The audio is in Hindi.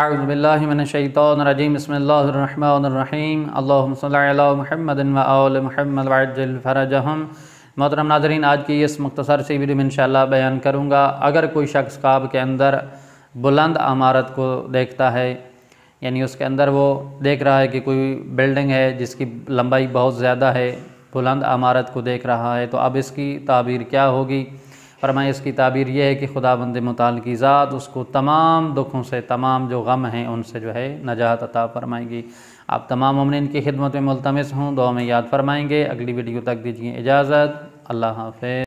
आउज़बिल्लिमिनशैतरजीम बसमीम अल्लाहमद महमद फ़रजहम मोहतरम नाजरीन आज की इस मख्तसर सी वीडियो में इंशाल्लाह बयान करूँगा अगर कोई शख्स काब के अंदर बुलंद अमारत को देखता है यानी उसके अंदर वो देख रहा है कि कोई बिल्डिंग है जिसकी लंबाई बहुत ज़्यादा है बुलंद अमारत को देख रहा है तो अब इसकी ताबीर क्या होगी फरमाए इसकी ताबीर यह है कि खुदा बंद मताल की ज़ात उसको तमाम दुखों से तमाम जो गम हैं उनसे जो है नजात अता फरमाएगी आप तमाम ममिन की खिदमत में मुलतमस हूँ दो में याद फरमाएँगे अगली वीडियो तक दीजिए इजाज़त अल्लाह हाफ